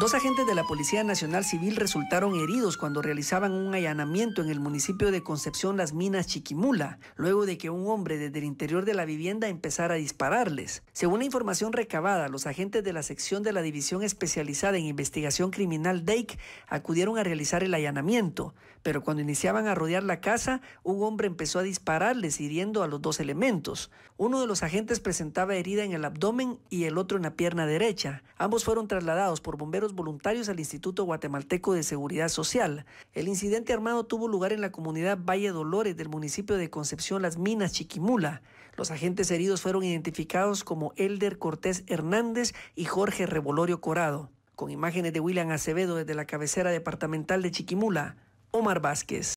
Dos agentes de la Policía Nacional Civil resultaron heridos cuando realizaban un allanamiento en el municipio de Concepción Las Minas Chiquimula, luego de que un hombre desde el interior de la vivienda empezara a dispararles. Según la información recabada, los agentes de la sección de la División Especializada en Investigación Criminal DEIC acudieron a realizar el allanamiento, pero cuando iniciaban a rodear la casa, un hombre empezó a dispararles hiriendo a los dos elementos. Uno de los agentes presentaba herida en el abdomen y el otro en la pierna derecha. Ambos fueron trasladados por bomberos voluntarios al Instituto Guatemalteco de Seguridad Social. El incidente armado tuvo lugar en la comunidad Valle Dolores del municipio de Concepción Las Minas, Chiquimula. Los agentes heridos fueron identificados como Elder Cortés Hernández y Jorge Revolorio Corado. Con imágenes de William Acevedo desde la cabecera departamental de Chiquimula, Omar Vázquez.